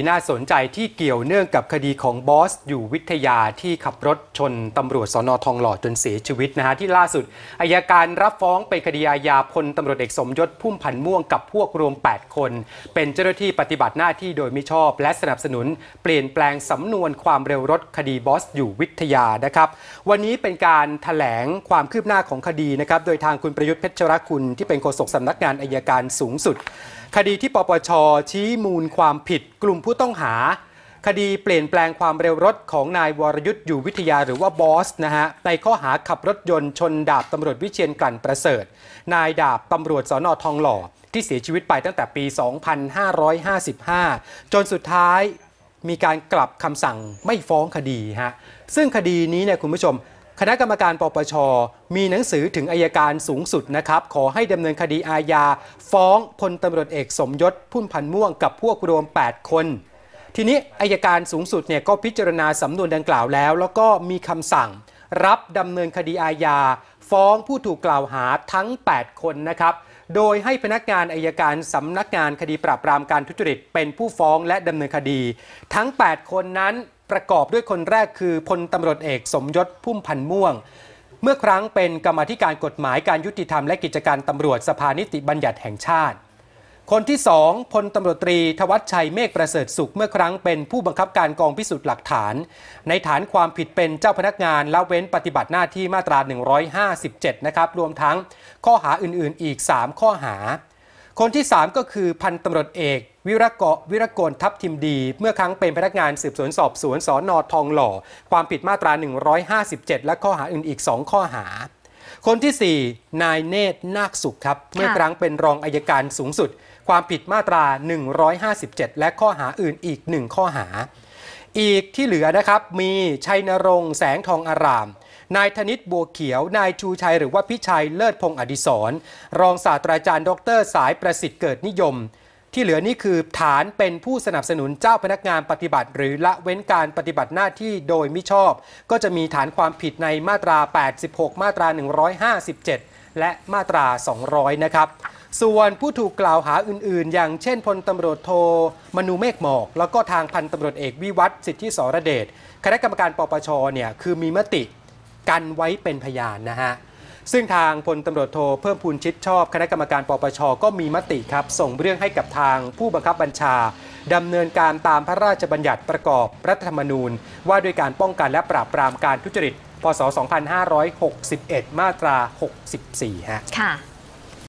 น่าสนใจที่เกี่ยวเนื่องกับคดีของบอส อยู่วิทยาที่ขับรถชนตำรวจสอนอทองหล่อจนเสียชีวิตนะฮะ ที่ล่าสุดอายการรับฟ้องเป็นคดีอาญาพลตำรวจเอกสมยศพุ่มพันม่วงกับพวกรวม 8 คน เป็นเจ้าหน้าที่ปฏิบัติหน้าที่โดยมิชอบและสนับสนุน เปลี่ยนแปลงสำนวนความเร็วรถคดีบอส อยู่วิทยานะครับ วันนี้เป็นการถแถลงความคืบหน้าของคดีนะครับโดยทางคุณประยุทธ์เพชรรักคุณที่เป็นโฆษกสำนักงานอายการสูงสุดคดีที่ปปชชี้มูลความผิดกลุ่มผู้ต้องหา คดีเปลี่ยนแปลงความเร็วรถของนายวรยุทธ์อยู่วิทยาหรือว่าบอสนะฮะ ในข้อหาขับรถยนต์ชนดาบตำรวจวิเชียนกลั่นประเสริฐ นายดาบตำรวจสอนอทองหล่อ ที่เสียชีวิตไปตั้งแต่ปี 2555 จนสุดท้ายมีการกลับคำสั่งไม่ฟ้องคดีฮะ ซึ่งคดีนี้เนี่ยคุณผู้ชมคณะกรรมการปปช มีหนังสือถึงอายการสูงสุดนะครับ ขอให้ดำเนินคดีอาญาฟ้องพลตำรวจเอกสมยศพุ่มพันม่วงกับพวกรวม 8 คน ทีนี้อายการสูงสุดเนี่ย ก็พิจารณาสำนวนดังกล่าวแล้ว แล้วก็มีคำสั่ง รับดำเนินคดีอาญาฟ้องผู้ถูกกล่าวหาทั้ง 8 คนนะครับ โดยให้พนักงานอายการสำนักงานคดีปราบปรามการทุจริตเป็นผู้ฟ้องและดำเนินคดีทั้ง 8 คนนั้นประกอบด้วยคนแรกคือ พลตำรวจเอกสมยศพุ่มพันธ์ม่วง เมื่อครั้งเป็นกรรมธิการกฎหมายการยุติธรรมและกิจการตำรวจสภานิติบัญญัติแห่งชาติ คนที่สองพลตำรวจตรีทวัชชัยเมฆประเสริฐสุขเมื่อครั้งเป็นผู้บังคับการกองพิสูจน์หลักฐาน ในฐานความผิดเป็นเจ้าพนักงานละเว้นปฏิบัติหน้าที่มาตรา 157นะครับรวมทั้งข้อหาอื่นๆอีก 3 ข้อหาคนที่ 3 ก็คือพันตำรวจเอก วิรกะวิรกรทัพทิมดีเมื่อครั้งเป็นพนักงาน สืบสวนสอบสวนสอนอทองหล่อ ความผิดมาตรา 157 และข้อหาอื่นอีก 2 ข้อหา คนที่ 4 นายเนตรนาคสุขครับเมื่อครั้งเป็นรองอายการสูงสุด ความผิดมาตรา 157 และข้อหาอื่นอีก 1 ข้อหา อีกที่เหลือนะครับมีชัยนรงค์แสงทองอารามนายธนิตบัวเขียว นายชูชัยหรือว่าพิชัยเลิศพงอดิศรรองศาสตราจารย์ดรสายประสิทธิ์เกิดนิยม ที่เหลือนี่คือฐานเป็นผู้สนับสนุนเจ้าพนักงานปฏิบัติ หรือละเว้นการปฏิบัติหน้าที่โดยมิชอบ ก็จะมีฐานความผิดในมาตรา 86 มาตรา 157 และมาตรา 200 นะครับ ส่วนผู้ถูกกล่าวหาอื่น ๆ อย่างเช่น พลตำรวจโท มนูเมฆหมอก แล้วก็ทางพันตำรวจเอกวิวัฒสิทธิสรเดชคณะกรรมการปปชเนี่ยคือมีมติกันไว้เป็นพยานนะฮะ ซึ่งทางพลตำรวจโทเพิ่มพูนชิดชอบ คณะกรรมการ ปปช ก็มีมติครับ ส่งเรื่องให้กับทางผู้บังคับบัญชา ดำเนินการตามพระราชบัญญัติประกอบรัฐธรรมนูญ ว่าด้วยการป้องกันและปราบปรามการทุจริต พศ 2561 มาตรา 64 ฮะ ค่ะ